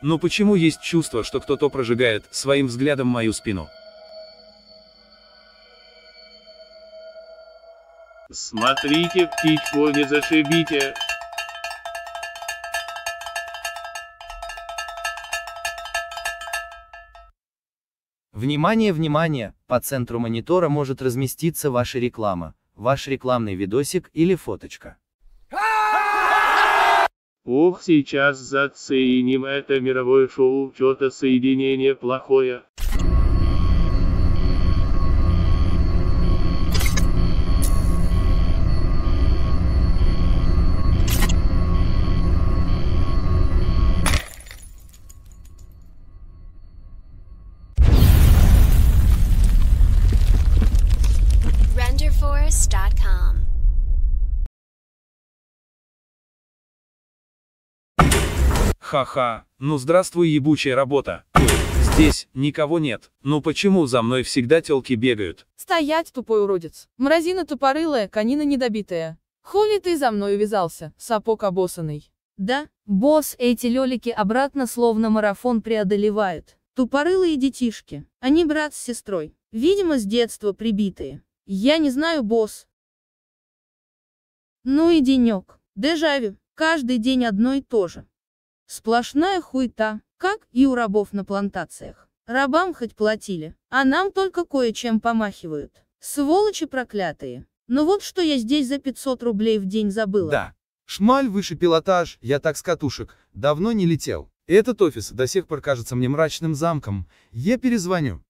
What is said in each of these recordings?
Но почему есть чувство, что кто-то прожигает своим взглядом мою спину? Смотрите, птичку не зашибите. Внимание, внимание! По центру монитора может разместиться ваша реклама, ваш рекламный видосик или фоточка. Ох, сейчас заценим это мировое шоу, что-то соединение плохое. Ха-ха, ну здравствуй ебучая работа. Здесь никого нет. Ну почему за мной всегда телки бегают? Стоять, тупой уродец. Мразина тупорылая, конина недобитая. Хули ты за мной увязался, сапог обоссанный. Да, босс, эти лелики обратно словно марафон преодолевают. Тупорылые детишки. Они брат с сестрой. Видимо, с детства прибитые. Я не знаю, босс. Ну и денек. Дежавю. Каждый день одно и то же. Сплошная хуйта, как и у рабов на плантациях. Рабам хоть платили, а нам только кое-чем помахивают. Сволочи проклятые. Ну вот что я здесь за 500 рублей в день забыла. Да. Шмаль выше пилотаж, я так с катушек, давно не летел. Этот офис до сих пор кажется мне мрачным замком. Я перезвоню.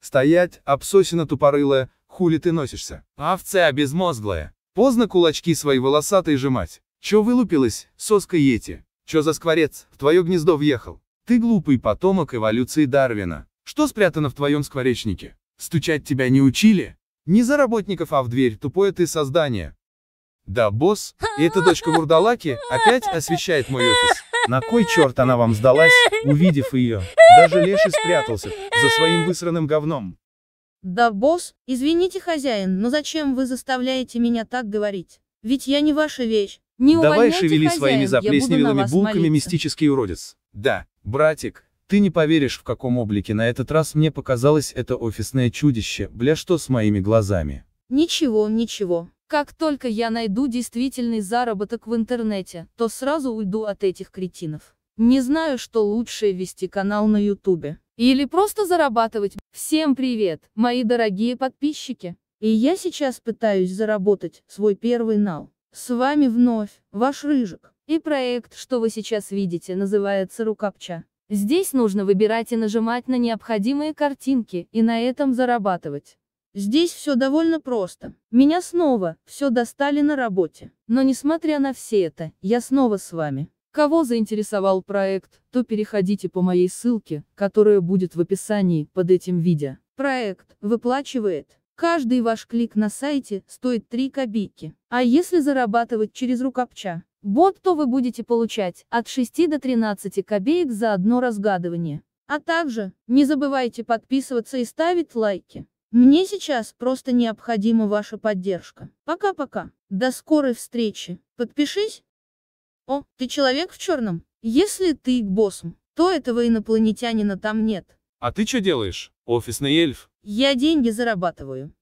Стоять, обсосина тупорылая, хули ты носишься? Овца безмозглая. Поздно кулачки свои волосатые жимать. Чё вылупилась, соска ети? Чё за скворец, в твое гнездо въехал? Ты глупый потомок эволюции Дарвина. Что спрятано в твоем скворечнике? Стучать тебя не учили? Не за работников, а в дверь, тупое ты создание. Да, босс, эта дочка Вурдалаки опять освещает мой офис. На кой черт она вам сдалась, увидев ее? Даже Леший спрятался за своим высранным говном. Да, босс, извините, хозяин, но зачем вы заставляете меня так говорить? Ведь я не ваша вещь. Не Давай шевели хозяин, своими заплесневелыми булками, молиться. мистический уродец. Да, братик, ты не поверишь, в каком облике на этот раз мне показалось это офисное чудище, бля, что с моими глазами. Ничего, ничего. Как только я найду действительный заработок в интернете, то сразу уйду от этих кретинов. Не знаю, что лучше вести канал на ютубе. Или просто зарабатывать. Всем привет, мои дорогие подписчики. И я сейчас пытаюсь заработать свой первый нал. С вами вновь, ваш Рыжик. И проект, что вы сейчас видите, называется Рукапча. Здесь нужно выбирать и нажимать на необходимые картинки, и на этом зарабатывать. Здесь все довольно просто. Меня снова, все достали на работе. Но несмотря на все это, я снова с вами. Кого заинтересовал проект, то переходите по моей ссылке, которая будет в описании под этим видео. Проект выплачивает Каждый ваш клик на сайте стоит 3 копейки. А если зарабатывать через рукопча? Бот, то вы будете получать от 6 до 13 копеек за одно разгадывание. А также, не забывайте подписываться и ставить лайки. Мне сейчас просто необходима ваша поддержка. Пока-пока. До скорой встречи. Подпишись. О, ты человек в черном? Если ты к боссам, то этого инопланетянина там нет. А ты что делаешь? Офисный эльф. Я деньги зарабатываю.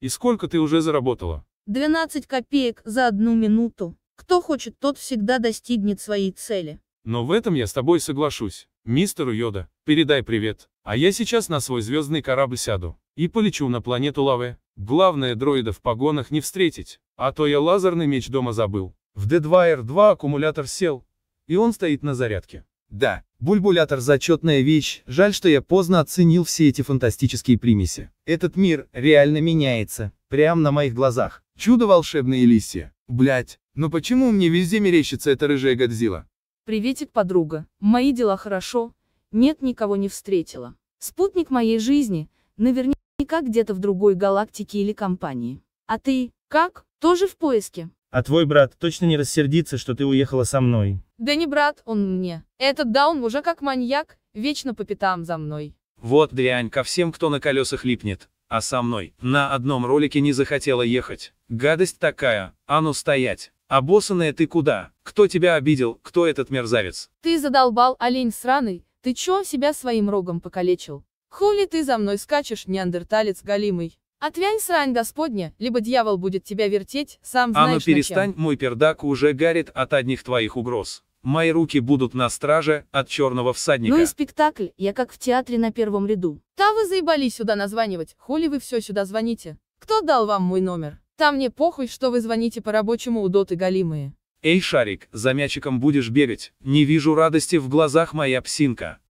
И сколько ты уже заработала? 12 копеек за одну минуту. Кто хочет, тот всегда достигнет своей цели. Но в этом я с тобой соглашусь. Мистер Йода, передай привет. А я сейчас на свой звездный корабль сяду. И полечу на планету Лаве. Главное дроида в погонах не встретить. А то я лазерный меч дома забыл. В D2R2 аккумулятор сел. И он стоит на зарядке. Да, бульбулятор зачетная вещь, жаль, что я поздно оценил все эти фантастические примеси. Этот мир реально меняется, прямо на моих глазах. Чудо волшебное Элисия. Блять, но почему мне везде мерещится эта рыжая Годзилла? Приветик, подруга. Мои дела хорошо. Нет, никого не встретила. Спутник моей жизни, наверняка где-то в другой галактике или компании. А ты, как, тоже в поиске? А твой брат точно не рассердится, что ты уехала со мной? Да не брат, он мне. Этот даун уже как маньяк, вечно по пятам за мной. Вот дрянь ко всем, кто на колесах липнет. А со мной, на одном ролике не захотела ехать. Гадость такая, а ну стоять. Обоссанная ты куда? Кто тебя обидел? Кто этот мерзавец? Ты задолбал, олень сраный. Ты чё себя своим рогом покалечил? Хули ты за мной скачешь, неандерталец галимый? Отвянь срань господня, либо дьявол будет тебя вертеть, сам знаешь А ну перестань, мой пердак уже горит от одних твоих угроз. Мои руки будут на страже от черного всадника. Ну и спектакль, я как в театре на первом ряду. Та вы заебали сюда названивать, хули вы все сюда звоните. Кто дал вам мой номер? Там мне похуй, что вы звоните по-рабочему у доты галимые. Эй, Шарик, за мячиком будешь бегать, не вижу радости в глазах моя псинка.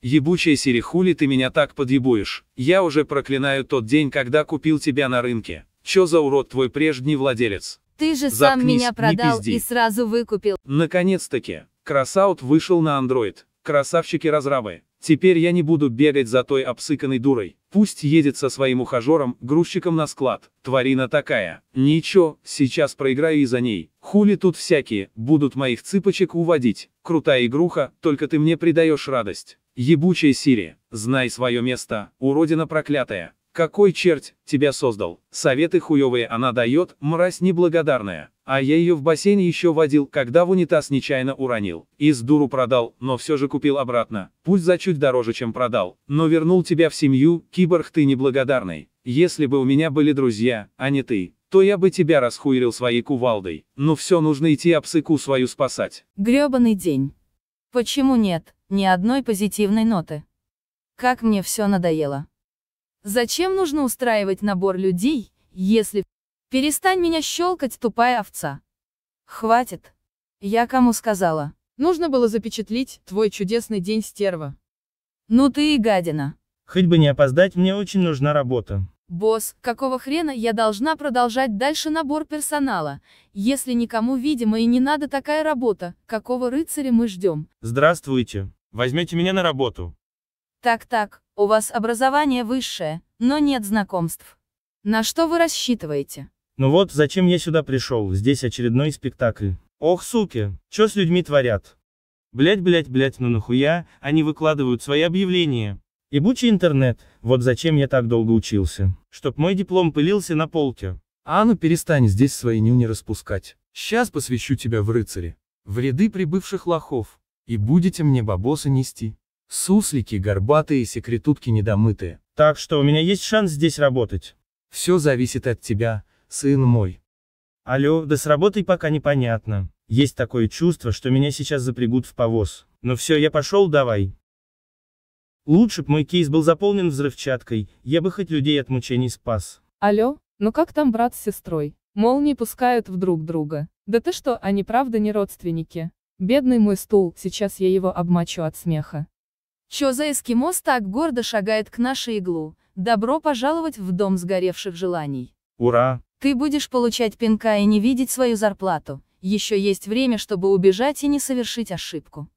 Ебучая серихули ты меня так подъебуешь, я уже проклинаю тот день, когда купил тебя на рынке. Чё за урод твой прежний владелец? Ты же Заткнись, сам меня продал и сразу выкупил. Наконец-таки, Красаут вышел на Android. Красавчики-разрабы. Теперь я не буду бегать за той обсыканной дурой. Пусть едет со своим ухажером, грузчиком на склад. Тварина такая. Ничего, сейчас проиграю и за ней. Хули тут всякие, будут моих цыпочек уводить. Крутая игруха, только ты мне придаешь радость. Ебучая Сири, знай свое место, уродина проклятая. Какой черть тебя создал? Советы хуевые она дает, мразь неблагодарная. А я ее в бассейне еще водил, когда в унитаз нечаянно уронил. и с дуру продал, но все же купил обратно. Пусть за чуть дороже, чем продал. Но вернул тебя в семью, киборг ты неблагодарный. Если бы у меня были друзья, а не ты, то я бы тебя расхуерил своей кувалдой. Но все, нужно идти обсыку а свою спасать. Грёбаный день. Почему нет? Ни одной позитивной ноты. Как мне все надоело. Зачем нужно устраивать набор людей, если... Перестань меня щелкать, тупая овца. Хватит. Я кому сказала. Нужно было запечатлить твой чудесный день, стерва. Ну ты и гадина. Хоть бы не опоздать, мне очень нужна работа. Босс, какого хрена я должна продолжать дальше набор персонала, если никому, видимо, и не надо такая работа, какого рыцаря мы ждем? Здравствуйте. Возьмете меня на работу. Так-так, у вас образование высшее, но нет знакомств. На что вы рассчитываете? Ну вот, зачем я сюда пришел, здесь очередной спектакль. Ох, суки, что с людьми творят? Блять, блять, блять, ну нахуя, они выкладывают свои объявления. И бучий интернет, вот зачем я так долго учился. Чтоб мой диплом пылился на полке. А ну перестань здесь свои нюни распускать. Сейчас посвящу тебя в рыцари. В ряды прибывших лохов. И будете мне бабосы нести. Суслики горбатые, секретутки недомытые. Так что у меня есть шанс здесь работать. Все зависит от тебя, сын мой. Алло, да с работой пока непонятно. Есть такое чувство, что меня сейчас запрягут в повоз. Но ну все, я пошел, давай. Лучше б мой кейс был заполнен взрывчаткой, я бы хоть людей от мучений спас. Алло, ну как там брат с сестрой? Молнии пускают в друг друга. Да ты что, они правда не родственники? Бедный мой стул, сейчас я его обмачу от смеха. Чё за эскимос так гордо шагает к нашей иглу? Добро пожаловать в дом сгоревших желаний. Ура! Ты будешь получать пинка и не видеть свою зарплату. Еще есть время, чтобы убежать и не совершить ошибку.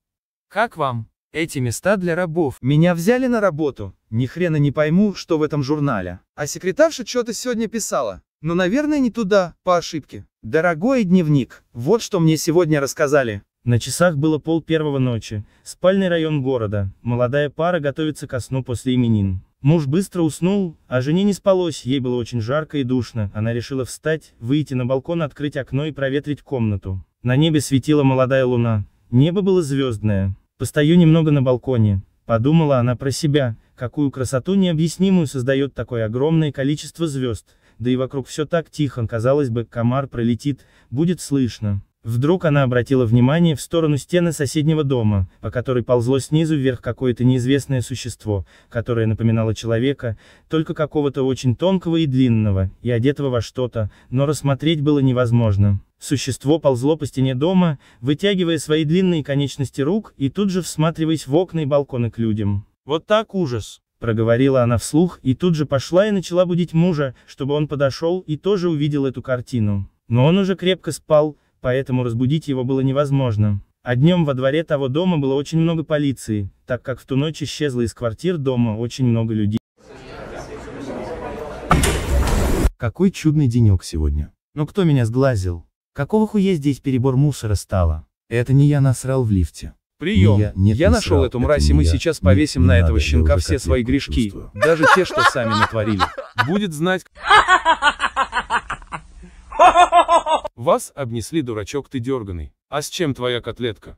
Как вам? Эти места для рабов. Меня взяли на работу. Ни хрена не пойму, что в этом журнале. А секретарша что-то сегодня писала. Но, наверное, не туда, по ошибке. Дорогой дневник, вот что мне сегодня рассказали. На часах было пол первого ночи, спальный район города, молодая пара готовится ко сну после именин. Муж быстро уснул, а жене не спалось, ей было очень жарко и душно, она решила встать, выйти на балкон, открыть окно и проветрить комнату. На небе светила молодая луна, небо было звездное. Постою немного на балконе, подумала она про себя, какую красоту необъяснимую создает такое огромное количество звезд, да и вокруг все так тихо, казалось бы, комар пролетит, будет слышно. Вдруг она обратила внимание в сторону стены соседнего дома, по которой ползло снизу вверх какое-то неизвестное существо, которое напоминало человека, только какого-то очень тонкого и длинного, и одетого во что-то, но рассмотреть было невозможно. Существо ползло по стене дома, вытягивая свои длинные конечности рук и тут же всматриваясь в окна и балконы к людям. «Вот так ужас!» проговорила она вслух и тут же пошла и начала будить мужа, чтобы он подошел и тоже увидел эту картину. Но он уже крепко спал, поэтому разбудить его было невозможно. А днем во дворе того дома было очень много полиции, так как в ту ночь исчезло из квартир дома очень много людей. Какой чудный денек сегодня. Но кто меня сглазил? Какого хуя здесь перебор мусора стало? Это не я насрал в лифте. Прием. Не я, нет, я не нашел срал. эту мразь, и мы я. сейчас повесим на этого щенка все свои грешки. Чувствую. Даже те, что сами натворили. Будет знать... Вас обнесли, дурачок ты дерганый. А с чем твоя котлетка?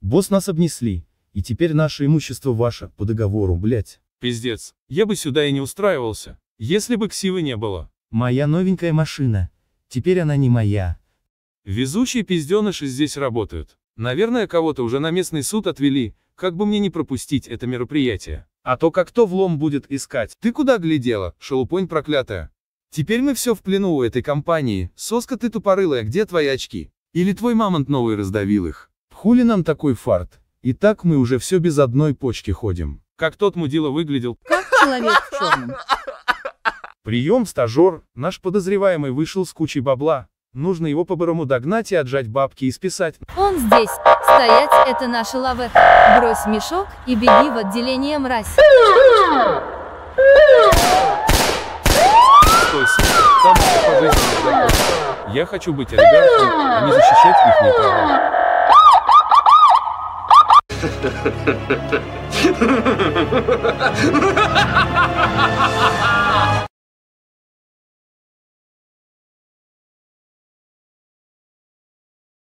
Босс нас обнесли. И теперь наше имущество ваше, по договору, блять. Пиздец. Я бы сюда и не устраивался, если бы ксивы не было. Моя новенькая машина. Теперь она не моя. Везучие пизденыши здесь работают. Наверное, кого-то уже на местный суд отвели, как бы мне не пропустить это мероприятие. А то как то влом будет искать. Ты куда глядела, шелупонь проклятая? Теперь мы все в плену у этой компании. Соска ты тупорылая, где твои очки? Или твой мамонт новый раздавил их? Хули нам такой фарт? И так мы уже все без одной почки ходим. Как тот мудила выглядел. Как человек в черном. Прием, стажер, наш подозреваемый вышел с кучей бабла. Нужно его по-барому догнать и отжать бабки и списать. Он здесь. Стоять – это наша лавер. Брось мешок и беги в отделение мразь. Я хочу быть олигархом, а не защищать их права.